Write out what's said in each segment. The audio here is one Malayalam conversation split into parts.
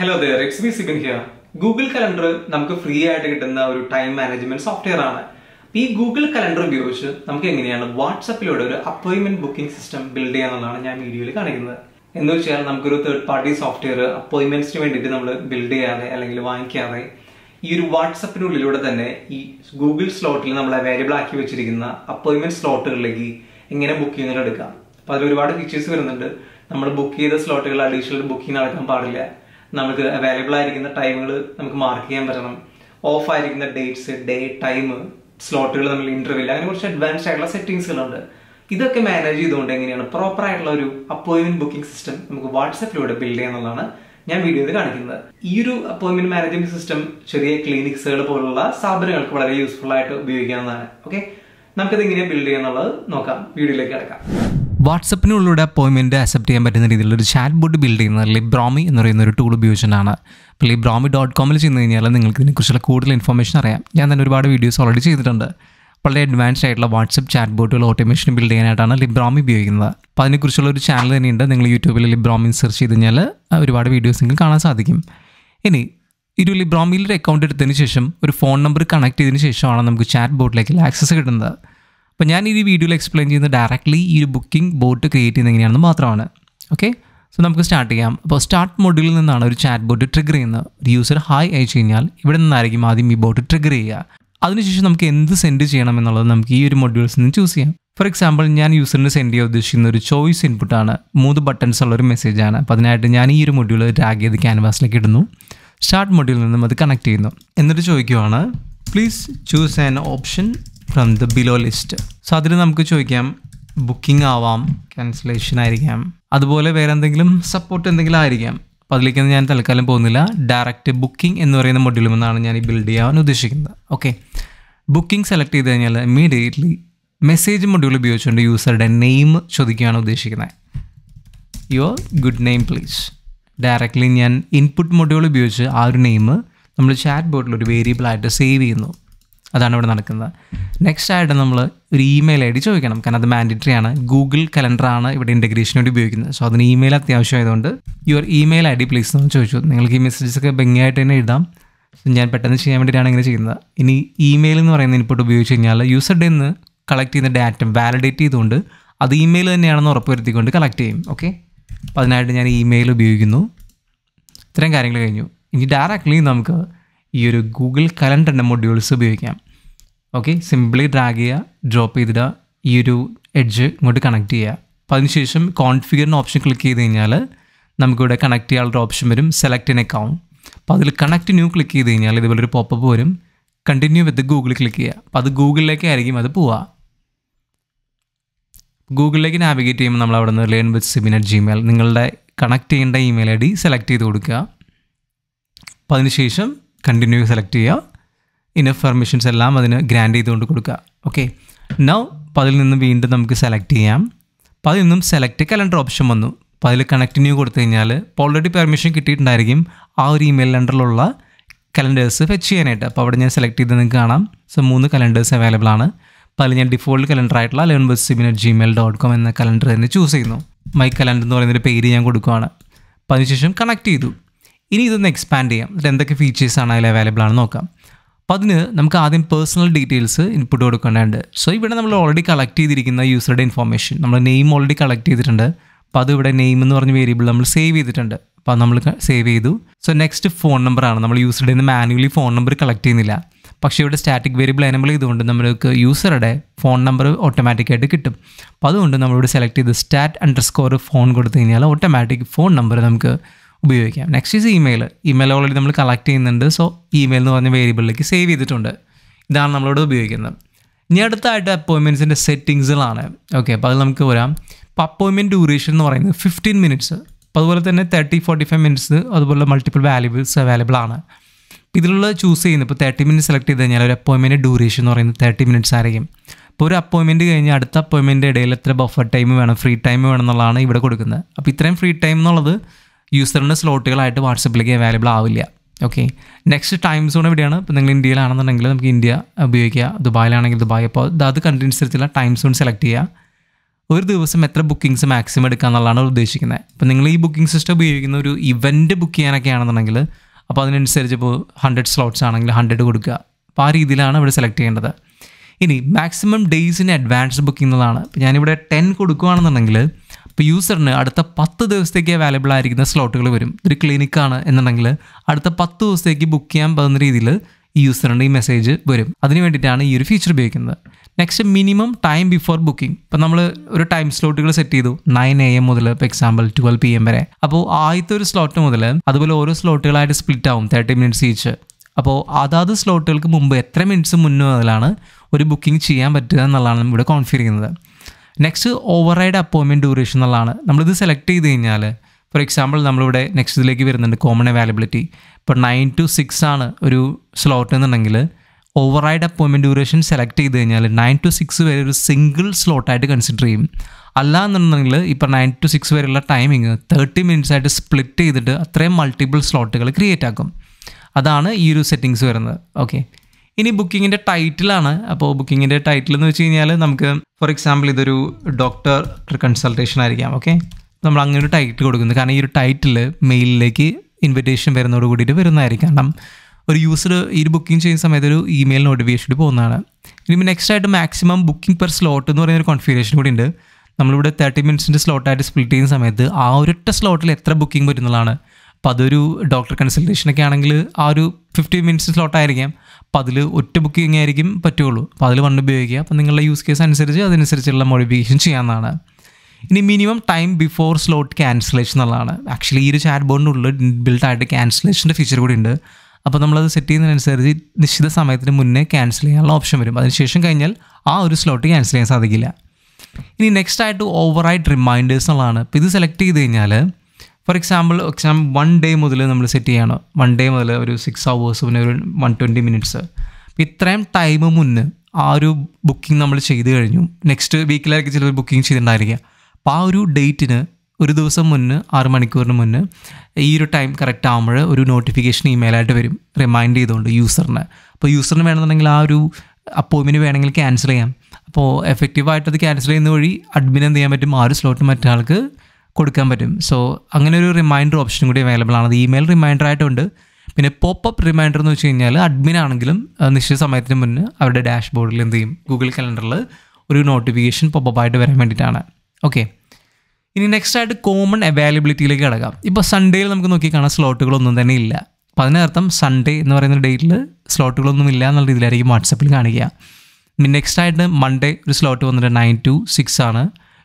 Hello there it's me Sibin here Google calendar നമുക്ക് ഫ്രീ ആയിട്ട് കിട്ടുന്ന ഒരു ടൈം മാനേജ്മെന്റ് സോഫ്റ്റ്വെയർ ആണ് ഈ ഗൂഗിൾ കലണ്ടർ ഉപയോഗിച്ച് നമുക്ക് എങ്ങനെയാണ് വാട്സപ്പിലൂടെ ഒരു അപ്പോയിൻമെന്റ് ബുക്കിംഗ് സിസ്റ്റം ബിൽഡ് ചെയ്യാന്നുള്ളതാണ് ഞാൻ വീഡിയോയിൽ കാണിക്കുന്നത് എന്ന് വെച്ചാൽ നമുക്കൊരു തേർഡ് പാർട്ടി സോഫ്റ്റ്വെയർ അപ്പോയിൻമെന്റ്സിന് വേണ്ടിയിട്ട് നമ്മൾ ബിൽഡ് ചെയ്യാതെ അല്ലെങ്കിൽ വാങ്ങിക്കാതെ ഈ ഒരു വാട്സപ്പിനുള്ളിലൂടെ തന്നെ ഈ ഗൂഗിൾ സ്ലോട്ടിൽ നമ്മൾ അവൈലബിൾ ആക്കി വെച്ചിരിക്കുന്ന അപ്പോയിൻമെന്റ് സ്ലോട്ടുകളിലേക്ക് എങ്ങനെ ബുക്കിങ്ങുകൾ എടുക്കാം അപ്പൊ അതിൽ ഒരുപാട് ഫീച്ചേഴ്സ് വരുന്നുണ്ട് നമ്മൾ ബുക്ക് ചെയ്ത സ്ലോട്ടുകൾ അഡീഷണൽ ബുക്കിംഗ് നടക്കാൻ പാടില്ല നമുക്ക് അവൈലബിൾ ആയിരിക്കുന്ന ടൈമുകൾ നമുക്ക് മാർക്ക് ചെയ്യാൻ പറ്റണം ഓഫ് ആയിരിക്കുന്ന ഡേറ്റ്സ് ഡേ ടൈം സ്ലോട്ടുകൾ നമ്മൾ ഇന്റർവ്യൂ അങ്ങനെ കുറച്ച് അഡ്വാൻസ്ഡ് ആയിട്ടുള്ള സെറ്റിംഗ്സുകളുണ്ട് ഇതൊക്കെ മാനേജ് ചെയ്തുകൊണ്ട് എങ്ങനെയാണ് പ്രോപ്പർ ആയിട്ടുള്ള ഒരു അപ്പോയിൻമെന്റ് ബുക്കിംഗ് സിസ്റ്റം നമുക്ക് വാട്സപ്പിലൂടെ ബിൽഡ് ചെയ്യാന്നുള്ളതാണ് ഞാൻ വീഡിയോയിൽ കാണിക്കുന്നത് ഈ ഒരു അപ്പോയിൻമെന്റ് മാനേജ്മെന്റ് സിസ്റ്റം ചെറിയ ക്ലിനിക്സുകൾ പോലുള്ള സ്ഥാപനങ്ങൾക്ക് വളരെ യൂസ്ഫുൾ ആയിട്ട് ഉപയോഗിക്കാവുന്നതാണ് ഓക്കെ നമുക്കിത് എങ്ങനെയാണ് ബിൽഡ് ചെയ്യാന്നുള്ളത് നോക്കാം വീഡിയോയിലേക്ക് കിടക്കാം വാട്സപ്പിനുള്ളിലൂടെ അപ്പോയിൻമെൻറ്റ് അക്സെപ്റ്റ് ചെയ്യാൻ പറ്റുന്ന രീതിയിലുള്ള ഒരു ചാറ്റ് ബോർഡ് ബിൽഡ് ചെയ്യുന്നത് ലിബ്രോമി എന്ന് പറയുന്ന ഒരു ടൂൾ ഉപയോഗിച്ചിട്ടാണ് അപ്പോൾ ലിബ്രോമി ഡോട്ട് കോമിൽ ചെന്ന് കഴിഞ്ഞാൽ നിങ്ങൾക്ക് ഇതിനെക്കുറിച്ചുള്ള കൂടുതൽ ഇൻഫർമേഷൻ അറിയാം ഞാൻ തന്നെ ഒരുപാട് വീഡിയോസ് ഓൾറെഡി ചെയ്തിട്ടുണ്ട് വളരെ അഡ്വാൻസ്ഡ് ആയിട്ടുള്ള വാട്സപ്പ് ചാറ്റ് ബോട്ടുകൾ ഓട്ടോമേഷൻ ബിൽഡ് ചെയ്യാനായിട്ടാണ് ലിബ്രോമി ഉപയോഗിക്കുന്നത് അപ്പോൾ അതിനെക്കുറിച്ചുള്ള ഒരു ചാനൽ തന്നെയുണ്ട് നിങ്ങൾ യൂട്യൂബിൽ ലിബ്രോമി സെർച്ച് ചെയ്ത് കഴിഞ്ഞാൽ ഒരുപാട് വീഡിയോസ് നിങ്ങൾക്ക് കാണാൻ സാധിക്കും ഇനി ഒരു ലിബ്രോമിയിൽ ഒരു അക്കൗണ്ട് എടുത്തതിന് ശേഷം ഒരു ഫോൺ നമ്പർ കണക്ട് ചെയ്തതിന് ശേഷമാണ് നമുക്ക് ചാറ്റ് ബോട്ടിലേക്ക് ആക്സസ് കിട്ടുന്നത് അപ്പം ഞാൻ ഈ വീഡിയോയിൽ എക്സ്പ്ലെയിൻ ചെയ്യുന്നത് ഡയറക്റ്റ്ലി ഈ ഒരു ബുക്കിംഗ് ബോട്ട് ക്രിയേറ്റ് ചെയ്യുന്നത് എങ്ങനെയാണെന്ന് മാത്രമാണ് ഓക്കെ സോ നമുക്ക് സ്റ്റാർട്ട് ചെയ്യാം അപ്പോൾ സ്റ്റാർട്ട് മോഡിൽ നിന്നാണ് ഒരു ചാറ്റ് ബോട്ട് ട്രിഗർ ചെയ്യുന്നത് ഒരു യൂസർ ഹായ് അയച്ചു കഴിഞ്ഞാൽ ഇവിടെ നിന്നായിരിക്കും ആദ്യം ഈ ബോട്ട് ട്രിഗർ ചെയ്യുക അതിനുശേഷം നമുക്ക് എന്ത് സെൻഡ് ചെയ്യണം എന്നുള്ളത് നമുക്ക് ഈ ഒരു മോഡ്യൂൾസ് നിന്ന് ചൂസ് ചെയ്യാം ഫോർ എക്സാമ്പിൾ ഞാൻ യൂസറിന് സെൻഡ് ചെയ്യാൻ ഉദ്ദേശിക്കുന്ന ഒരു ചോയ്സ് ഇൻപുട്ടാണ് മൂന്ന് ബട്ടൺസ് ഉള്ള ഒരു മെസ്സേജാണ് അപ്പോൾ അതിനായിട്ട് ഞാൻ ഈ ഒരു മൊഡ്യൂൾ ഡ്രാഗ് ചെയ്ത് ക്യാൻവാസിലേക്ക് ഇടുന്നു സ്റ്റാർട്ട് മൊഡ്യൂളിൽ നിന്നും അത് കണക്ട് ചെയ്യുന്നു എന്നിട്ട് ചോദിക്കുവാണ് please choose an option from the below list so അതിൽ നമുക്ക് ചോദിക്കാം ബുക്കിംഗ് ആവാം ക്യാൻസലേഷൻ ആയിരിക്കാം അതുപോലെ വേറെ എന്തെങ്കിലും സപ്പോർട്ട് എന്തെങ്കിലും ആയിരിക്കാം അപ്പോൾ അതിലേക്കൊന്നും ഞാൻ തൽക്കാലം പോകുന്നില്ല ഡയറക്റ്റ് ബുക്കിംഗ് എന്ന് പറയുന്ന മൊഡ്യൂളിൽ നിന്നാണ് ഞാൻ ഈ ബിൽഡ് ചെയ്യാൻ ഉദ്ദേശിക്കുന്നത് ഓക്കെ ബുക്കിംഗ് സെലക്ട് ചെയ്ത് കഴിഞ്ഞാൽ ഇമീഡിയറ്റ്ലി മെസ്സേജ് മൊഡ്യൂൾ ഉപയോഗിച്ചുകൊണ്ട് യൂസറുടെ നെയിം ചോദിക്കുകയാണ് ഉദ്ദേശിക്കുന്നത് your good name please directly ഞാൻ ഇൻപുട്ട് മൊഡ്യൂൾ ഉപയോഗിച്ച് ആ ഒരു നെയിം നമ്മൾ ചാറ്റ് ബോർഡിൽ ഒരു വേരിയബിളായിട്ട് സേവ് ചെയ്യുന്നു അതാണ് ഇവിടെ നടക്കുന്നത് നെക്സ്റ്റ് ആയിട്ട് നമ്മൾ ഒരു ഇമെയിൽ ഐ ഡി ചോദിക്കണം കാരണം അത് മാൻഡറ്ററി ആണ് ഗൂഗിൾ കലണ്ടറാണ് ഇവിടെ ഇൻറ്റഗ്രേഷന് വേണ്ടി ഉപയോഗിക്കുന്നത് സോ അതിന് ഇമെയിൽ ആയതുകൊണ്ട് യുവർ ഇമെയിൽ ഐ ഡി പ്ലീസ് എന്ന് ചോദിച്ചു നിങ്ങൾക്ക് ഈ മെസ്സേജസ് ഒക്കെ ഭംഗിയായിട്ട് തന്നെ എഴുതാം ഞാൻ പെട്ടെന്ന് ചെയ്യാൻ വേണ്ടിയിട്ടാണ് ഇങ്ങനെ ചെയ്യുന്നത് ഇനി ഇമെയിൽ എന്ന് പറയുന്ന ഇൻപുട്ട് ഉപയോഗിച്ച് കഴിഞ്ഞാൽ യൂസറുടെ നിന്ന് കളക്ട് ചെയ്യുന്ന ഡാറ്റ വാലിഡേറ്റ് ചെയ്തുകൊണ്ട് അത് ഇമെയിൽ തന്നെയാണെന്ന് ഉറപ്പുവരുത്തിക്കൊണ്ട് കളക്ട് ചെയ്യും ഓക്കെ അപ്പോൾ അതിനായിട്ട് ഞാൻ ഇമെയിൽ ഉപയോഗിക്കുന്നു ഇത്രയും കാര്യങ്ങൾ കഴിഞ്ഞു ഇനി ഡയറക്റ്റ്ലി നമുക്ക് ഈ ഒരു ഗൂഗിൾ കലണ്ടറിൻ്റെ മൊഡ്യൂൾസ് ഉപയോഗിക്കാം ഓക്കെ സിംപ്ലി ഡ്രാഗ് ചെയ്യുക ഡ്രോപ്പ് ചെയ്തിടുക ഈ ഒരു എഡ്ജ് ഇങ്ങോട്ട് കണക്ട് ചെയ്യുക അപ്പോൾ അതിനുശേഷം കോൺഫിഗറിന് ഓപ്ഷൻ ക്ലിക്ക് ചെയ്ത് കഴിഞ്ഞാൽ നമുക്കിവിടെ കണക്ട് ചെയ്യാനുള്ള ഓപ്ഷൻ വരും സെലക്ട് ഇൻ അക്കൗണ്ട് അപ്പോൾ അതിൽ കണക്ട് ന്യൂ ക്ലിക്ക് ചെയ്ത് കഴിഞ്ഞാൽ ഇതുപോലെ ഒരു പോപ്പ് വരും കണ്ടിന്യൂ വിത്ത് ഗൂഗിൾ ക്ലിക്ക് ചെയ്യുക അപ്പോൾ അത് ആയിരിക്കും അത് പോവുക ഗൂഗിളിലേക്ക് നാവിഗേറ്റ് ചെയ്യുമ്പോൾ നമ്മൾ അവിടെ നിന്ന് learn with Sibin at Gmail നിങ്ങളുടെ കണക്ട് ചെയ്യേണ്ട ഇമെയിൽ ഐ ഡി സെലക്ട് ചെയ്ത് കൊടുക്കുക അപ്പോൾ അതിനുശേഷം കണ്ടിന്യൂ സെലക്ട് ചെയ്യുക ഇനഫ് പെർമിഷൻസ് എല്ലാം അതിന് ഗ്രാൻഡ് ചെയ്തുകൊണ്ട് കൊടുക്കുക ഓക്കെ നൗ അപ്പോൾ അതിൽ നിന്ന് വീണ്ടും നമുക്ക് സെലക്ട് ചെയ്യാം അപ്പോൾ അതിൽ നിന്നും സെലക്ട് കലണ്ടർ ഓപ്ഷൻ വന്നു അപ്പോൾ അതിൽ കണക്ട് ന്യൂ കൊടുത്തു കഴിഞ്ഞാൽ ഓൾറെഡി പെർമിഷൻ കിട്ടിയിട്ടുണ്ടായിരിക്കും ആ ഒരു ഇമെയിൽ അണ്ടറിലുള്ള കലണ്ടേഴ്സ് ഫെച്ച് ചെയ്യാനായിട്ട് അപ്പോൾ അവിടെ ഞാൻ സെലക്ട് ചെയ്ത് നിങ്ങൾക്ക് കാണാം സോ മൂന്ന് കലണ്ടേഴ്സ് അവൈലബിൾ ആണ് അപ്പോൾ അതിൽ ഞാൻ ഡിഫോൾട്ട് കലണ്ടർ ആയിട്ടുള്ള ലെവൻ ബസ് Sibin at Gmail dot com എന്ന കലണ്ടർ തന്നെ ചൂസ് ചെയ്യുന്നു മൈ കലണ്ടർ എന്ന് പറയുന്നൊരു പേര് ഞാൻ കൊടുക്കുകയാണ് അപ്പോൾ അതിനുശേഷം കണക്ട് ചെയ്തു ഇനി ഇതൊന്ന് എക്സ്പാൻഡ് ചെയ്യാം എന്നിട്ട് എന്തൊക്കെ ഫീച്ചേഴ്സാണ് അതിൽ അവൈലബിൾ ആണെന്ന് നോക്കാം അപ്പോൾ അതിന് നമുക്ക് ആദ്യം പേഴ്സണൽ ഡീറ്റെയിൽസ് ഇൻപുട്ട് കൊടുക്കേണ്ടതുണ്ട് സോ ഇവിടെ നമ്മൾ ഓൾറെഡി കളക്ട് ചെയ്തിരിക്കുന്ന യൂസറുടെ ഇൻഫോർമേഷൻ നമ്മൾ നെയിം ഓൾറെഡി കളക്ട് ചെയ്തിട്ടുണ്ട് അപ്പോൾ അത് ഇവിടെ നെയിം എന്ന് പറഞ്ഞ വേരിയബിൾ നമ്മൾ സേവ് ചെയ്തിട്ടുണ്ട് അപ്പോൾ നമ്മൾ സേവ് ചെയ്തു സോ നെക്സ്റ്റ് ഫോൺ നമ്പറാണ് നമ്മൾ യൂസറുടെ നിന്ന് മാനുവലി ഫോൺ നമ്പർ കളക്ട് ചെയ്യുന്നില്ല പക്ഷേ ഇവിടെ സ്റ്റാറ്റിക് വേരിയബിൾ എനബിൾ ചെയ്തുകൊണ്ട് നമ്മൾക്ക് യൂസറുടെ ഫോൺ നമ്പർ ഓട്ടോമാറ്റിക്കായിട്ട് കിട്ടും അപ്പോൾ അതുകൊണ്ട് നമ്മളിവിടെ സെലക്ട് ചെയ്ത് സ്റ്റാറ്റ് അണ്ടർസ്കോർ ഫോൺ കൊടുത്തു കഴിഞ്ഞാൽ ഓട്ടോമാറ്റിക് ഫോൺ നമ്പർ നമുക്ക് ഉപയോഗിക്കാം next is email email already നമ്മൾ കളക്ട് ചെയ്യുന്നുണ്ട് സോ ഇമെയിൽ എന്ന് പറഞ്ഞ വേരിയബിളിലേക്ക് സേവ് ചെയ്തിട്ടുണ്ട് ഇതാണ് നമ്മളിവിടെ ഉപയോഗിക്കുന്നത് ഇനി അടുത്തായിട്ട് അപ്പോയിൻമെൻറ്റ്സിൻ്റെ സെറ്റിങ്സുകളാണ് ഓക്കെ അപ്പോൾ അത് നമുക്ക് വരാം ഇപ്പോൾ അപ്പോയിൻമെൻറ്റ് ഡ്യൂറേഷൻ എന്ന് പറയുന്നത് ഫിഫ്റ്റീൻ മിനിറ്റ്സ് അപ്പോൾ അതുപോലെ തന്നെ തേർട്ടി ഫോർട്ടി ഫൈവ് മിനിറ്റ്സ് അതുപോലെ മൾട്ടിപ്പിൾ വാല്യൂബിൾസ് അവൈലബിൾ ആണ് ഇതിലുള്ള ചൂസ് ചെയ്യുന്നത് ഇപ്പോൾ തേർട്ടി മിനിറ്റ് സെലക്ട് ചെയ്ത് കഴിഞ്ഞാൽ ഒരു അപ്പോയിൻമെൻറ്റ് ഡ്യൂറേഷൻ എന്ന് പറയുന്നത് തേർട്ടി മിനിറ്റ്സ് ആയിരിക്കും അപ്പോൾ ഒരു അപ്പോയിൻമെൻറ്റ് കഴിഞ്ഞാൽ അടുത്ത അപ്പോയിൻമെൻറ്റ് ഇടയിൽ എത്ര ബഫർ ടൈം വേണം ഫ്രീ ടൈം വേണം എന്നുള്ളതാണ് ഇവിടെ കൊടുക്കുന്നത് അപ്പോൾ ഇത്രയും ഫ്രീ ടൈം എന്നുള്ളത് യൂസറിൻ്റെ സ്ലോട്ടുകളായിട്ട് വാട്സപ്പിലേക്ക് അവൈലബിൾ ആവില്ല ഓക്കെ നെക്സ്റ്റ് ടൈം സോൺ എവിടെയാണ് ഇപ്പോൾ നിങ്ങൾ ഇന്ത്യയിലാണെന്നുണ്ടെങ്കിൽ നമുക്ക് ഇന്ത്യ ഉപയോഗിക്കുക ദുബായിലാണെങ്കിൽ ദുബായ് അപ്പോൾ അത് അനുസരിച്ചുള്ള ടൈം സോൺ സെലക്ട് ചെയ്യുക ഒരു ദിവസം എത്ര ബുക്കിംഗ്സ് മാക്സിമം എടുക്കുക എന്നുള്ളതാണ് ഉദ്ദേശിക്കുന്നത് അപ്പോൾ നിങ്ങൾ ഈ ബുക്കിംഗ് സിസ്റ്റം ഉപയോഗിക്കുന്ന ഒരു ഇവൻറ്റ് ബുക്ക് ചെയ്യാനൊക്കെ ആണെന്നുണ്ടെങ്കിൽ അപ്പോൾ അതിനനുസരിച്ച് ഇപ്പോൾ ഹൺഡ്രഡ് സ്ലോട്ട്സ് ആണെങ്കിൽ ഹൺഡ്രഡ് കൊടുക്കുക അപ്പോൾ ആ രീതിയിലാണ് ഇവിടെ സെലക്ട് ചെയ്യേണ്ടത് ഇനി മാക്സിമം ഡേയ്സിന് അഡ്വാൻസ് ബുക്കിംഗ് എന്നതാണ് ഞാനിവിടെ ടെൻ കൊടുക്കുകയാണെന്നുണ്ടെങ്കിൽ ഇപ്പോൾ യൂസറിന് അടുത്ത പത്ത് ദിവസത്തേക്ക് അവൈലബിൾ ആയിരിക്കുന്ന സ്ലോട്ടുകൾ വരും ഒരു ക്ലിനിക്കാണ് എന്നുണ്ടെങ്കിൽ അടുത്ത പത്ത് ദിവസത്തേക്ക് ബുക്ക് ചെയ്യാൻ പോകുന്ന രീതിയിൽ ഈ യൂസറിൻ്റെ ഈ മെസ്സേജ് വരും അതിന് വേണ്ടിയിട്ടാണ് ഈ ഒരു ഫീച്ചർ ഉപയോഗിക്കുന്നത് next minimum time before booking ഇപ്പം നമ്മൾ ഒരു ടൈം സ്ലോട്ടുകൾ സെറ്റ് ചെയ്തു നയൻ എ എം മുതൽ ഇപ്പോൾ എക്സാമ്പിൾ ട്വൽവ് പി എം വരെ അപ്പോൾ ആദ്യത്തെ ഒരു സ്ലോട്ട് മുതൽ അതുപോലെ ഓരോ സ്ലോട്ടുകളായിട്ട് സ്പ്ലിറ്റ് ആവും തേർട്ടി മിനിറ്റ്സ് ഈച്ച് അപ്പോൾ അതാത് സ്ലോട്ടുകൾക്ക് മുമ്പ് എത്ര മിനിറ്റ്സ് മുന്നേ മുതലാണ് ഒരു ബുക്കിംഗ് ചെയ്യാൻ പറ്റുക എന്നുള്ളതാണ് ഇവിടെ കോൺഫിയർ ചെയ്യുന്നത് നെക്സ്റ്റ് ഓവർറൈഡ് അപ്പോയിൻമെൻറ്റ് ഡ്യൂറേഷൻ എന്നുള്ളതാണ് നമ്മളിത് സെലക്ട് ചെയ്ത് കഴിഞ്ഞാൽ ഫോർ എക്സാമ്പിൾ നമ്മളിവിടെ നെക്സ്റ്റ് ഇതിലേക്ക് വരുന്നുണ്ട് കോമൺ അവൈലബിലിറ്റി ഇപ്പോൾ നയൻ ടു സിക്സ് ആണ് ഒരു സ്ലോട്ട് എന്നുണ്ടെങ്കിൽ ഓവർറൈഡ് അപ്പോയിൻമെൻറ്റ് ഡ്യൂറേഷൻ സെലക്ട് ചെയ്ത് കഴിഞ്ഞാൽ നയൻ ടു സിക്സ് വരെ ഒരു സിംഗിൾ സ്ലോട്ടായിട്ട് കൺസിഡർ ചെയ്യും അല്ല എന്നുണ്ടെങ്കിൽ ഇപ്പോൾ നയൻ ടു സിക്സ് വരെയുള്ള ടൈമിങ് തേർട്ടി മിനിറ്റ്സ് ആയിട്ട് സ്പ്ലിറ്റ് ചെയ്തിട്ട് അത്രയും മൾട്ടിപ്പിൾ സ്ലോട്ടുകൾ ക്രിയേറ്റ് ആക്കും അതാണ് ഈ ഒരു സെറ്റിങ്സ് വരുന്നത് ഓക്കെ ഇനി ബുക്കിങ്ങിൻ്റെ ടൈറ്റിലാണ് അപ്പോൾ ബുക്കിങ്ങിൻ്റെ ടൈറ്റിൽ എന്ന് വെച്ച് കഴിഞ്ഞാൽ നമുക്ക് ഫോർ എക്സാമ്പിൾ ഇതൊരു ഡോക്ടർ കൺസൾട്ടേഷൻ ആയിരിക്കാം ഓക്കെ നമ്മൾ അങ്ങനെ ഒരു ടൈറ്റിൽ കൊടുക്കുന്നത് കാരണം ഈ ഒരു ടൈറ്റിൽ മെയിലിലേക്ക് ഇൻവിറ്റേഷൻ വരുന്നതോട് കൂടിയിട്ട് വരുന്നതായിരിക്കും കാരണം ഒരു യൂസർ ഈ ബുക്കിംഗ് ചെയ്യുന്ന സമയത്ത് ഒരു ഇമെയിൽ നോട്ടിഫിക്കേഷൻ പോകുന്നതാണ് ഇനി നെക്സ്റ്റ് ആയിട്ട് മാക്സിമം ബുക്കിംഗ് പെർ സ്ലോട്ട് എന്ന് പറയുന്ന ഒരു കോൺഫിഗറേഷൻ കൂടി ഉണ്ട് നമ്മളിവിടെ തേർട്ടി മിനിറ്റ്സിൻ്റെ സ്ലോട്ടായിട്ട് സ്പ്ലിറ്റ് ചെയ്യുന്ന സമയത്ത് ആ ഒരൊറ്റ സ്ലോട്ടിൽ എത്ര ബുക്കിംഗ് വരുന്നതാണ് അപ്പോൾ അതൊരു ഡോക്ടർ കൺസൾട്ടേഷനൊക്കെ ആണെങ്കിൽ ആ ഒരു ഫിഫ്റ്റി മിനിറ്റ്സ് സ്ലോട്ടായിരിക്കാം അപ്പോൾ അതിൽ ഒറ്റ ബുക്കിംഗ് ആയിരിക്കും പറ്റുള്ളൂ അപ്പോൾ അതിൽ വണ്ണം ഉപയോഗിക്കുക അപ്പോൾ നിങ്ങളുടെ യൂസ് കേസ് അനുസരിച്ച് അതിനനുസരിച്ചുള്ള മോഡിഫിക്കേഷൻ ചെയ്യാവുന്നതാണ് ഇനി minimum time before slot cancellation എന്നുള്ളതാണ് ആക്ച്വലി ഈ ഒരു ചാറ്റ് ബോർഡിനുള്ളിൽ ബിൽഡായിട്ട് ക്യാൻസലേഷൻ്റെ ഫീച്ചർ കൂടി ഉണ്ട് അപ്പോൾ നമ്മളത് സെറ്റ് ചെയ്യുന്നതിനനുസരിച്ച് നിശ്ചിത സമയത്തിന് മുന്നേ ക്യാൻസൽ ചെയ്യാനുള്ള ഓപ്ഷൻ വരും അതിനുശേഷം കഴിഞ്ഞാൽ ആ ഒരു സ്ലോട്ട് ക്യാൻസൽ ചെയ്യാൻ സാധിക്കില്ല ഇനി നെക്സ്റ്റ് ആയിട്ട് ഓവർ റിമൈൻഡേഴ്സ് എന്നുള്ളതാണ് ഇപ്പോൾ ഇത് സെലക്ട് ചെയ്ത് കഴിഞ്ഞാൽ for example exam one day മുതൽ നമ്മൾ സെറ്റ് ചെയ്യണം വൺ ഡേ മുതൽ ഒരു സിക്സ് അവേഴ്സ് പിന്നെ ഒരു വൺ ട്വൻറ്റി മിനിറ്റ്സ് അപ്പോൾ ഇത്രയും ടൈം മുന്നേ ആ ഒരു ബുക്കിംഗ് നമ്മൾ ചെയ്ത് കഴിഞ്ഞു നെക്സ്റ്റ് വീക്കിലായിരിക്കും ചിലർ ബുക്കിംഗ് ചെയ്തിട്ടുണ്ടായിരിക്കുക അപ്പോൾ ആ ഒരു ഡേറ്റിന് ഒരു ദിവസം മുന്നേ ആറ് മണിക്കൂറിന് മുന്നേ ഈ ഒരു ടൈം കറക്റ്റ് ആകുമ്പോൾ ഒരു നോട്ടിഫിക്കേഷൻ ഇമെയിലായിട്ട് വരും റിമൈൻഡ് ചെയ്തുകൊണ്ട് യൂസറിന് അപ്പോൾ യൂസറിന് വേണമെന്നുണ്ടെങ്കിൽ ആ ഒരു അപ്പോയിൻമെൻറ്റ് വേണമെങ്കിൽ ക്യാൻസൽ ചെയ്യാം അപ്പോൾ എഫക്റ്റീവായിട്ട് അത് ക്യാൻസൽ ചെയ്യുന്ന വഴി അഡ്മിൻ എന്ത് ചെയ്യാൻ പറ്റും ആ ഒരു സ്ലോട്ട് മറ്റാൾക്ക് കൊടുക്കാൻ പറ്റും സോ അങ്ങനെ ഒരു റിമൈൻഡർ ഓപ്ഷനും കൂടി അവൈലബിൾ ആണ് ഇമെയിൽ റിമൈൻഡർ ആയിട്ടുണ്ട് പിന്നെ പോപ്പ് അപ്പ് റിമൈൻഡർ എന്ന് വെച്ച് കഴിഞ്ഞാൽ അഡ്മിൻ ആണെങ്കിലും നിശ്ചിത സമയത്തിന് മുന്നേ അവരുടെ ഡാഷ് ബോർഡിൽ എന്ത് ചെയ്യും ഗൂഗിൾ കലണ്ടറിൽ ഒരു നോട്ടിഫിക്കേഷൻ പോപ്പ് ആയിട്ട് വരാൻ വേണ്ടിയിട്ടാണ് ഓക്കെ ഇനി നെക്സ്റ്റ് ആയിട്ട് കോമൺ അവൈലബിലിറ്റിയിലേക്ക് കിടക്കാം ഇപ്പോൾ സൺഡേയിൽ നമുക്ക് നോക്കി കാണാൻ സ്ലോട്ടുകളൊന്നും തന്നെ ഇല്ല അപ്പോൾ അതിനർത്ഥം സൺഡേ എന്ന് പറയുന്ന ഡേറ്റിൽ സ്ലോട്ടുകളൊന്നും ഇല്ല എന്നുള്ള രീതിയിലായിരിക്കും വാട്സപ്പിൽ കാണിക്കുക നെക്സ്റ്റ് ആയിട്ട് മൺഡേ ഒരു സ്ലോട്ട് വന്നിട്ട് നയൻ ടു സിക്സ് ആണ്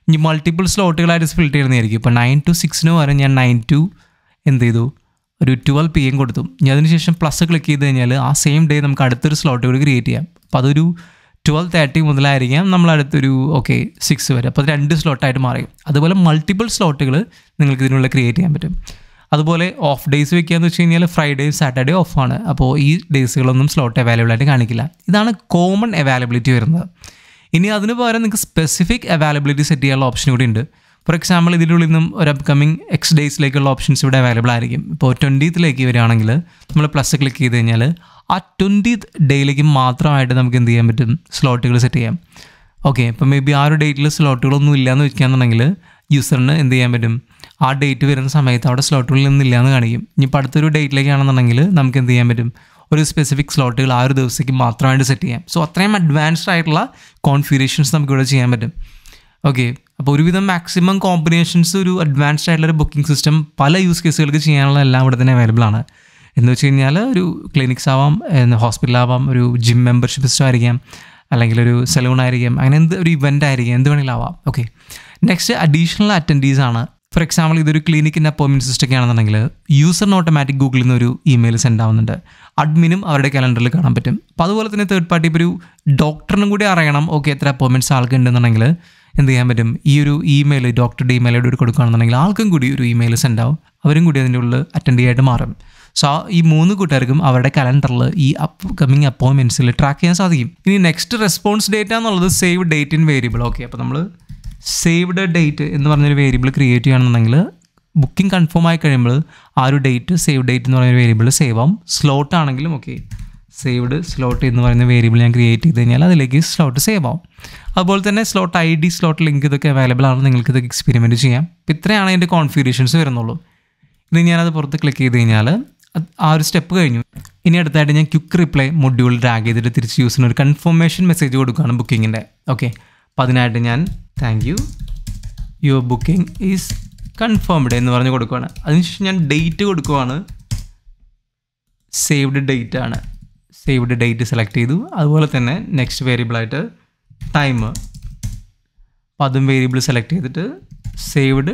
ഇനി മൾട്ടിപ്പിൾ സ്ലോട്ടുകളായിട്ട് ഫിൽറ്റർ ചെയ്യുന്നതായിരിക്കും ഇപ്പോൾ നയൻ ടു സിക്സിന് പകരം ഞാൻ നയൻ ടു എന്ത് ചെയ്തു ഒരു ട്വൽവ് പി എം കൊടുത്തു ഇനി അതിനുശേഷം പ്ലസ് ക്ലിക്ക് ചെയ്ത് കഴിഞ്ഞാൽ ആ സെയിം ഡേ നമുക്ക് അടുത്തൊരു സ്ലോട്ട് കൂടി ക്രിയേറ്റ് ചെയ്യാം അപ്പോൾ അതൊരു ട്വൽവ് തേർട്ടി മുതലായിരിക്കാം നമ്മൾ ഓക്കെ സിക്സ് വരെ അപ്പോൾ രണ്ട് സ്ലോട്ടായിട്ട് മാറി അതുപോലെ മൾട്ടിപ്പിൾ സ്ലോട്ടുകൾ നിങ്ങൾക്ക് ഇതിനുള്ള ക്രിയേറ്റ് ചെയ്യാൻ പറ്റും അതുപോലെ ഓഫ് ഡേയ്സ് വെക്കുകയെന്ന് വെച്ച് കഴിഞ്ഞാൽ ഫ്രൈഡേ സാറ്റർഡേ ഓഫാണ് അപ്പോൾ ഈ ഡേയ്സുകളൊന്നും സ്ലോട്ട് അവൈലബിൾ ആയിട്ട് കാണിക്കില്ല ഇതാണ് കോമൺ അവൈലബിലിറ്റി വരുന്നത് ഇനി അതിന് പകരം നിങ്ങൾക്ക് സ്പെസിഫിക് അവൈലബിലിറ്റി സെറ്റ് ചെയ്യാനുള്ള ഓപ്ഷൻ കൂടി ഉണ്ട് ഫോർ എക്സാമ്പിൾ ഇതിനുള്ളിൽ നിന്നും ഒരു അപ്കമിങ് എക്സ് ഡേയ്സിലേക്കുള്ള ഓപ്ഷൻസ് ഇവിടെ അവൈലബിൾ ആയിരിക്കും ഇപ്പോൾ ട്വൻറ്റീത്തിലേക്ക് വരികയാണെങ്കിൽ നമ്മൾ പ്ലസ് ക്ലിക്ക് ചെയ്ത് കഴിഞ്ഞാൽ ആ ട്വൻറ്റീത്ത് ഡേയിലേക്ക് മാത്രമായിട്ട് നമുക്ക് എന്ത് ചെയ്യാൻ പറ്റും സ്ലോട്ടുകൾ സെറ്റ് ചെയ്യാം ഓക്കെ അപ്പോൾ മേ ബി ആ ഒരു ഡേറ്റിൽ സ്ലോട്ടുകളൊന്നും ഇല്ലയെന്ന് വെക്കുകയാണെന്നുണ്ടെങ്കിൽ യൂസറിന് എന്ത് ചെയ്യാൻ പറ്റും ആ ഡേറ്റ് വരുന്ന സമയത്ത് അവിടെ സ്ലോട്ടുകളിൽ നിന്നില്ല എന്ന് കാണിക്കും ഇപ്പോൾ അടുത്തൊരു ഡേറ്റിലേക്കാണെന്നുണ്ടെങ്കിൽ നമുക്ക് എന്ത് ചെയ്യാൻ പറ്റും ഒരു സ്പെസിഫിക് സ്ലോട്ടുകൾ ആ ഒരു ദിവസത്തേക്ക് മാത്രമായിട്ട് സെറ്റ് ചെയ്യാം സോ അത്രയും അഡ്വാൻസ്ഡ് ആയിട്ടുള്ള കോൺഫിഗറേഷൻസ് നമുക്കിവിടെ ചെയ്യാൻ പറ്റും ഓക്കെ അപ്പോൾ ഒരുവിധം മാക്സിമം കോമ്പിനേഷൻസ് ഒരു അഡ്വാൻസ്ഡ് ആയിട്ടുള്ള ഒരു ബുക്കിംഗ് സിസ്റ്റം പല യൂസ് കേസുകൾക്ക് ചെയ്യാനുള്ള എല്ലാം ഇവിടെ തന്നെ അവൈലബിൾ ആണ് എന്ന് വെച്ച് കഴിഞ്ഞാൽ ഒരു ക്ലിനിക്സ് ആവാം ഹോസ്പിറ്റൽ ആവാം ഒരു ജിം മെമ്പർഷിപ്പ് സിസ്റ്റം ആയിരിക്കാം അല്ലെങ്കിൽ ഒരു സലൂൺ ആയിരിക്കാം അങ്ങനെ എന്ത് ഒരു ഇവൻ്റ് ആയിരിക്കാം എന്ത് വേണമെങ്കിലും ആവാം ഓക്കെ നെക്സ്റ്റ് അഡീഷണൽ അറ്റൻഡീസ് ആണ് ഫോർ എക്സാമ്പിൾ ഇതൊരു ക്ലിനിക്കിൻ്റെ അപ്പോയിൻമെൻറ്റ് സിസ്റ്റം ഒക്കെ ആണെന്നുണ്ടെങ്കിൽ യൂസറിന് ഓട്ടോമാറ്റിക് ഗൂഗിളിൽ നിന്ന് ഒരു ഇമെയിൽ സെൻഡ് ആവുന്നുണ്ട് അഡ്മിനും അവരുടെ കലണ്ടറിൽ കാണാൻ പറ്റും അപ്പോൾ അതുപോലെ തന്നെ തേർഡ് പാർട്ടി ഇപ്പോൾ ഒരു ഡോക്ടറിനും കൂടി അറിയണം ഓക്കെ എത്ര അപ്പോയിൻമെൻറ്റ്സ് ആൾക്ക് ഉണ്ടെന്നുണ്ടെങ്കിൽ എന്ത് ചെയ്യാൻ പറ്റും ഈ ഒരു ഇമെയിൽ ഡോക്ടറുടെ ഇമെയിൽ ഇവിടെ കൊടുക്കുകയാണെന്നുണ്ടെങ്കിൽ ആൾക്കും കൂടി ഒരു ഇമെയിൽ സെൻഡ് ആവും അവരും കൂടി അതിൻ്റെ ഉള്ളിൽ അറ്റൻഡ് ചെയ്യായിട്ട് മാറും സോ ഈ മൂന്ന് കൂട്ടുകാർക്കും അവരുടെ കലണ്ടറിൽ ഈ അപ്കമ്മിങ് അപ്പോയിൻമെൻറ്റ്സിൽ ട്രാക്ക് ചെയ്യാൻ സാധിക്കും ഇനി നെക്സ്റ്റ് റെസ്പോൺസ് ഡേറ്റ് എന്നുള്ളത് save date in variable okay അപ്പോൾ നമ്മൾ സേവ്ഡ് ഡേറ്റ് എന്ന് പറഞ്ഞൊരു വേരിയബിൾ ക്രിയേറ്റ് ചെയ്യുകയാണെന്നുണ്ടെങ്കിൽ ബുക്കിംഗ് കൺഫേം ആയി കഴിയുമ്പോൾ ആ ഒരു ഡേറ്റ് സേവ് ഡേറ്റ് എന്ന് പറയുന്ന വേരിയബിൾ സേവ് ആവും സ്ലോട്ട് ആണെങ്കിലും ഓക്കെ സേവ്ഡ് സ്ലോട്ട് എന്ന് പറയുന്ന വേരിയബിൾ ഞാൻ ക്രിയേറ്റ് ചെയ്ത് കഴിഞ്ഞാൽ അതിലേക്ക് സ്ലോട്ട് സേവ് ആവും അതുപോലെ തന്നെ slot I D slot link ഇതൊക്കെ അവൈലബിൾ ആണ് നിങ്ങൾക്ക് ഇതൊക്കെ എക്സ്പെരിമെൻറ്റ് ചെയ്യാം ഇത്രയാണ് അതിൻ്റെ കോൺഫിഗറേഷൻസ് വരുന്നുള്ളൂ ഇനി ഞാനത് പുറത്ത് ക്ലിക്ക് ചെയ്ത് കഴിഞ്ഞാൽ ആ ഒരു സ്റ്റെപ്പ് കഴിഞ്ഞു ഇനി അടുത്തായിട്ട് ഞാൻ ക്വിക്ക് റിപ്ലൈ മൊഡ്യൂൾ ഡ്രാഗ് ചെയ്തിട്ട് തിരിച്ച് യൂസിന് ഒരു കൺഫർമേഷൻ മെസ്സേജ് കൊടുക്കുകയാണ് ബുക്കിങ്ങിൻ്റെ ഓക്കെ അപ്പോൾ അതിനായിട്ട് ഞാൻ thank you your booking is confirmed എന്ന് പറഞ്ഞ് കൊടുക്കുവാണ് അതിനുശേഷം ഞാൻ ഡേറ്റ് കൊടുക്കുവാണ് സേവ്ഡ് ഡേറ്റ് ആണ് സേവ്ഡ് ഡേറ്റ് സെലക്ട് ചെയ്തു അതുപോലെ തന്നെ നെക്സ്റ്റ് വേരിയബിളായിട്ട് ടൈം അപ്പോൾ അതും വേരിയബിൾ സെലക്ട് ചെയ്തിട്ട് സേവ്ഡ്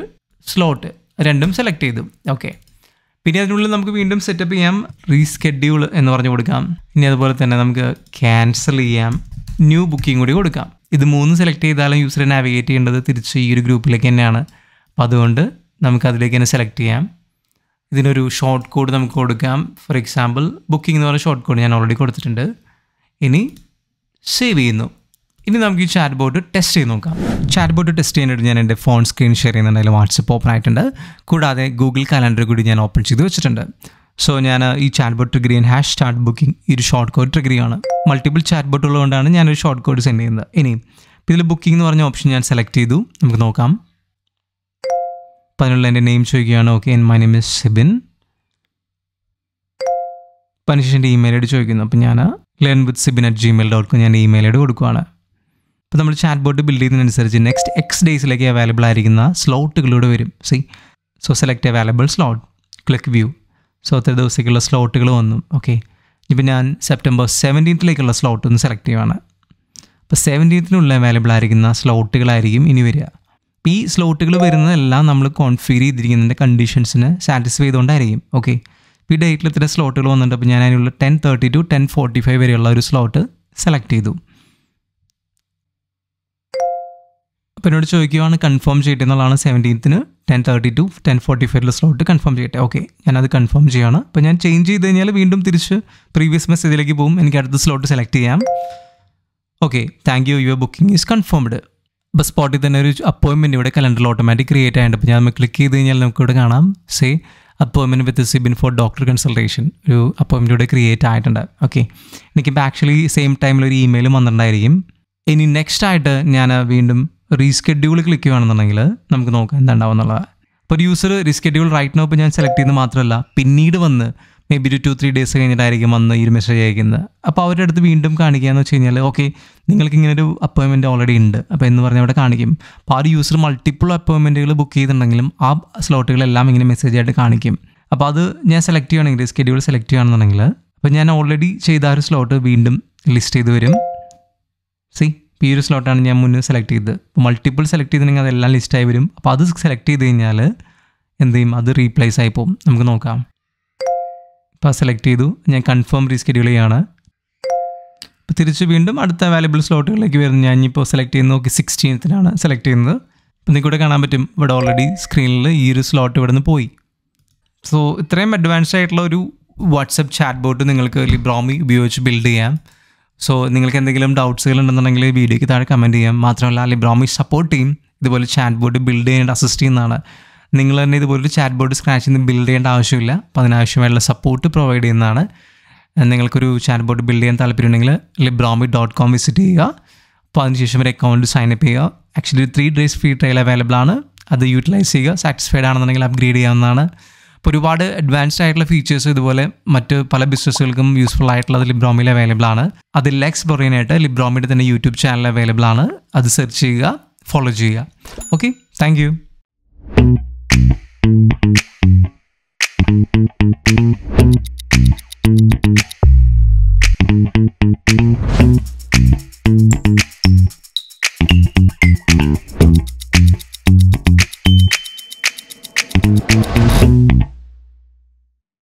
സ്ലോട്ട് രണ്ടും സെലക്ട് ചെയ്തു ഓക്കെ പിന്നെ അതിനുള്ളിൽ നമുക്ക് വീണ്ടും സെറ്റപ്പ് ചെയ്യാം റീസ്കെഡ്യൂൾ എന്ന് പറഞ്ഞു കൊടുക്കാം ഇനി അതുപോലെ തന്നെ നമുക്ക് ക്യാൻസൽ ചെയ്യാം ന്യൂ ബുക്കിംഗ് കൂടി കൊടുക്കാം ഇത് മൂന്ന് സെലക്ട് ചെയ്താലും യൂസറെ നാവിഗേറ്റ് ചെയ്യേണ്ടത് തിരിച്ച് ഈ ഒരു ഗ്രൂപ്പിലേക്ക് തന്നെയാണ് അപ്പോൾ അതുകൊണ്ട് നമുക്കതിലേക്ക് തന്നെ സെലക്ട് ചെയ്യാം ഇതിനൊരു ഷോർട്ട് കോഡ് നമുക്ക് കൊടുക്കാം ഫോർ എക്സാമ്പിൾ ബുക്കിംഗ് എന്ന് പറഞ്ഞ ഷോർട്ട് കോഡ് ഞാൻ ഓൾറെഡി കൊടുത്തിട്ടുണ്ട് ഇനി സേവ് ചെയ്യുന്നു ഇനി നമുക്ക് ഈ ചാറ്റ് ബോട്ട് ടെസ്റ്റ് ചെയ്ത് നോക്കാം ചാറ്റ് ബോട്ട് ടെസ്റ്റ് ചെയ്യാനായിട്ട് ഞാൻ എൻ്റെ ഫോൺ സ്ക്രീൻ ഷെയർ ചെയ്യുന്നുണ്ടെങ്കിൽ വാട്സപ്പ് ഓപ്പൺ ആയിട്ടുണ്ട് കൂടാതെ ഗൂഗിൾ കലണ്ടർ കൂടി ഞാൻ ഓപ്പൺ ചെയ്ത് വെച്ചിട്ടുണ്ട് സോ ഞാൻ ഈ ചാറ്റ് ബോട്ട് ട്രിഗർ ചെയ്യാൻ ഹാഷ് ചാറ്റ് ബുക്കിംഗ് ഈ ഒരു ഷോർട്ട് കോഡ് ട്രിഗർ ചെയ്യാണ് മൾട്ടിപ്പിൾ ചാറ്റ് ബോട്ട് ഉള്ളതുകൊണ്ടാണ് ഞാനൊരു ഷോർട്ട് കോഡ് സെൻഡ് ചെയ്യുന്നത് ഇനി ഇതിൽ ബുക്കിംഗ് എന്ന് പറഞ്ഞ ഓപ്ഷൻ ഞാൻ സെലക്ട് ചെയ്തു നമുക്ക് നോക്കാം പതിനുള്ള എൻ്റെ നെയിം ചോദിക്കുകയാണ് okay my name is Sibin പനിഷൻ്റെ ഇമെയിൽ ഐഡി ചോദിക്കുന്നു അപ്പോൾ ഞാൻ learn with Sibin at Gmail dot com ഞാൻ ഇമെയിൽ ഐഡി കൊടുക്കുകയാണ് അപ്പോൾ നമ്മൾ ചാറ്റ് ബോട്ട് ബിൽഡ് ചെയ്യുന്നതിനനുസരിച്ച് നെക്സ്റ്റ് എക്സ് ഡേയ്സിലേക്ക് അവൈലബിൾ ആയിരിക്കുന്ന സ്ലോട്ടുകളിലൂടെ വരും see so select available slot click view so അത്ര ദിവസത്തേക്കുള്ള സ്ലോട്ടുകൾ വന്നു ഓക്കെ ഇപ്പം ഞാൻ സെപ്റ്റംബർ സെവൻറ്റീൻത്തിലേക്കുള്ള സ്ലോട്ട് ഒന്ന് സെലക്ട് ചെയ്യുവാണ് അപ്പോൾ സെവൻറ്റീൻത്തിനുള്ള അവൈലബിൾ ആയിരിക്കുന്ന സ്ലോട്ടുകളായിരിക്കും ഇനി വരിക ഈ സ്ലോട്ടുകൾ വരുന്നതെല്ലാം നമ്മൾ കോൺഫിഗർ ചെയ്തിരിക്കുന്നതിൻ്റെ കണ്ടീഷൻസിന് സാറ്റിസ്ഫൈ ചെയ്തുകൊണ്ടായിരിക്കും ഓക്കെ ഈ ഡേറ്റിൽ ഇത്ര സ്ലോട്ടുകൾ വന്നിട്ട് അപ്പോൾ ഞാൻ അതിനുള്ള ten thirty to ten forty five വരെയുള്ള ഒരു സ്ലോട്ട് സെലക്ട് ചെയ്തു അപ്പോൾ എന്നോട് ചോദിക്കുവാണ് കൺഫേം ചെയ്യട്ടെ എന്നുള്ളതാണ് സെവൻറ്റീൻത്തിന് ten thirty to ten forty ഫൈവിലെ സ്ലോട്ട് കൺഫേം ചെയ്യട്ടെ ഓക്കെ ഞാനത് കൺഫേം ചെയ്യാണ് അപ്പോൾ ഞാൻ ചേഞ്ച് ചെയ്ത് കഴിഞ്ഞാൽ വീണ്ടും തിരിച്ച് പ്രീവിയസ് മെസ്സേജിലേക്ക് പോകും എനിക്ക് അടുത്ത സ്ലോട്ട് സെലക്ട് ചെയ്യാം okay thank you your booking is confirmed അപ്പോൾ സ്പോട്ടിൽ തന്നെ ഒരു അപ്പോയിൻമെൻറ്റ് ഇവിടെ കലണ്ടറിൽ ഓട്ടോമാറ്റിക് ക്രിയേറ്റ് ആയിട്ട് അപ്പോൾ ഞാൻ ക്ലിക്ക് ചെയ്ത് കഴിഞ്ഞാൽ നമുക്കിവിടെ കാണാം say appointment with Sibin for doctor consultation ഒരു അപ്പോയിൻമെൻറ്റ് ഇവിടെ ക്രിയേറ്റ് ആയിട്ടുണ്ട് ഓക്കെ എനിക്കിപ്പോൾ ആക്ച്വലി സെയിം ടൈമിൽ ഒരു ഇമെയിലും വന്നിട്ടുണ്ടായിരിക്കും ഇനി നെക്സ്റ്റ് ആയിട്ട് ഞാൻ വീണ്ടും റീസ്കെഡ്യൂൾ ക്ലിക്ക് ചെയ്യുകയാണെന്നുണ്ടെങ്കിൽ നമുക്ക് നോക്കാം എന്താണ്ടാവും എന്നുള്ളത് അപ്പോൾ ഒരു യൂസർ റീസ്കെഡ്യൂൾ റൈറ്റ് നോപ്പ് ഞാൻ സെലക്ട് ചെയ്യുന്നത് മാത്രമല്ല പിന്നീട് വന്ന് മേ ബി ഒരു ടു ത്രീ ഡേയ്സ് കഴിഞ്ഞിട്ടായിരിക്കും വന്ന് ഈ ഒരു മെസ്സേജ് അയക്കുന്നത് അപ്പോൾ അവരുടെ അടുത്ത് വീണ്ടും കാണിക്കുക എന്ന് വെച്ച് കഴിഞ്ഞാൽ ഓക്കെ നിങ്ങൾക്ക് ഇങ്ങനെ ഒരു അപ്പോയിൻമെൻറ്റ് ഓൾറെഡി ഉണ്ട് അപ്പോൾ എന്ന് പറഞ്ഞാൽ അവിടെ കാണിക്കും അപ്പോൾ ആ ഒരു യൂസർ മൾട്ടിപ്പിൾ അപ്പോയിൻമെൻറ്റുകൾ ബുക്ക് ചെയ്തിട്ടുണ്ടെങ്കിലും ആ സ്ലോട്ടുകളെല്ലാം ഇങ്ങനെ മെസ്സേജ് ആയിട്ട് കാണിക്കും അപ്പോൾ അത് ഞാൻ സെലക്ട് ചെയ്യുകയാണെങ്കിൽ സ്കെഡ്യൂൾ സെലക്ട് ചെയ്യുകയാണെന്നുണ്ടെങ്കിൽ അപ്പോൾ ഞാൻ ഓൾറെഡി ചെയ്ത ആ ഒരു സ്ലോട്ട് വീണ്ടും ലിസ്റ്റ് ചെയ്ത് വരും സി ഈ ഒരു സ്ലോട്ടാണ് ഞാൻ മുന്നേ സെലക്ട് ചെയ്തത് മൾട്ടിപ്പിൾ സെലക്ട് ചെയ്തിട്ടുണ്ടെങ്കിൽ അതെല്ലാം ലിസ്റ്റായി വരും അപ്പോൾ അത് സെലക്ട് ചെയ്ത് കഴിഞ്ഞാൽ എന്ത് ചെയ്യും അത് റീപ്ലേസ് ആയി പോകും നമുക്ക് നോക്കാം ഇപ്പോൾ സെലക്ട് ചെയ്തു ഞാൻ കൺഫേം റീസ്കെഡ്യൂൾ ചെയ്യാണ് ഇപ്പോൾ തിരിച്ച് വീണ്ടും അടുത്ത അവൈലബിൾ സ്ലോട്ടുകളിലേക്ക് വരുന്നു ഞാൻ ഇപ്പോൾ സെലക്ട് ചെയ്യുന്നത് നോക്കി സിക്സ്റ്റീൻത്തിനാണ് സെലക്ട് ചെയ്യുന്നത് അപ്പോൾ നിങ്ങൾക്ക് കാണാൻ പറ്റും ഇവിടെ ഓൾറെഡി സ്ക്രീനിൽ ഈ ഒരു സ്ലോട്ട് ഇവിടെ നിന്ന് പോയി സോ ഇത്രയും അഡ്വാൻസ്ഡ് ആയിട്ടുള്ള ഒരു വാട്സപ്പ് ചാറ്റ് ബോട്ട് നിങ്ങൾക്ക് ലിബ്രോമി ഉപയോഗിച്ച് ബിൽഡ് ചെയ്യാം സോ നിങ്ങൾക്ക് എന്തെങ്കിലും ഡൗട്ട്സുകൾ ഉണ്ടെന്നുണ്ടെങ്കിൽ വീഡിയോയ്ക്ക് താഴെ കമൻറ്റ് ചെയ്യാം മാത്രമല്ല ലിബ്രോമി സപ്പോർട്ട് ടീം ഇതുപോലെ ചാറ്റ് ബോട്ട് ബിൽഡ് ചെയ്യേണ്ട അസിസ്റ്റ് ചെയ്യുന്നതാണ് നിങ്ങൾ തന്നെ ഒരു ചാറ്റ് ബോർഡ് സ്ക്രാച്ച് നിന്ന് ബിൽഡ് ചെയ്യേണ്ട ആവശ്യമില്ല അപ്പോൾ അതിനാവശ്യമായുള്ള സപ്പോർട്ട് പ്രൊവൈഡ് ചെയ്യുന്നതാണ് നിങ്ങൾക്കൊരു ചാറ്റ് ബോർഡ് ബിൽഡ് ചെയ്യാൻ ഉണ്ടെങ്കിൽ ലിബ്രോമി ഡോട്ട് കോം വിസിറ്റ് ചെയ്യുക അപ്പോൾ അതിനുശേഷം ഒരു അക്കൗണ്ട് സൈൻ അപ്പ് ചെയ്യുക actually three days free trial available ആണ് അത് യൂട്ടിലൈസ് ചെയ്യുക സാറ്റിസ്ഫൈഡ് ആണെന്നുണ്ടെങ്കിൽ അപ്ഗ്രേഡ് ചെയ്യാവുന്നതാണ് അപ്പോൾ ഒരുപാട് അഡ്വാൻസ്ഡ് ആയിട്ടുള്ള ഫീച്ചേഴ്സ് ഇതുപോലെ മറ്റ് പല ബിസിനസ്സുകൾക്കും യൂസ്ഫുൾ ആയിട്ടുള്ളത് ലിബ്രോമിയിൽ അവൈലബിൾ ആണ് ലെക്സ് പറയാനായിട്ട് ലിബ്രോമിയുടെ തന്നെ യൂട്യൂബ് ചാനൽ അവൈലബിൾ ആണ് അത് സെർച്ച് ചെയ്യുക ഫോളോ ചെയ്യുക okay thank you Thank you.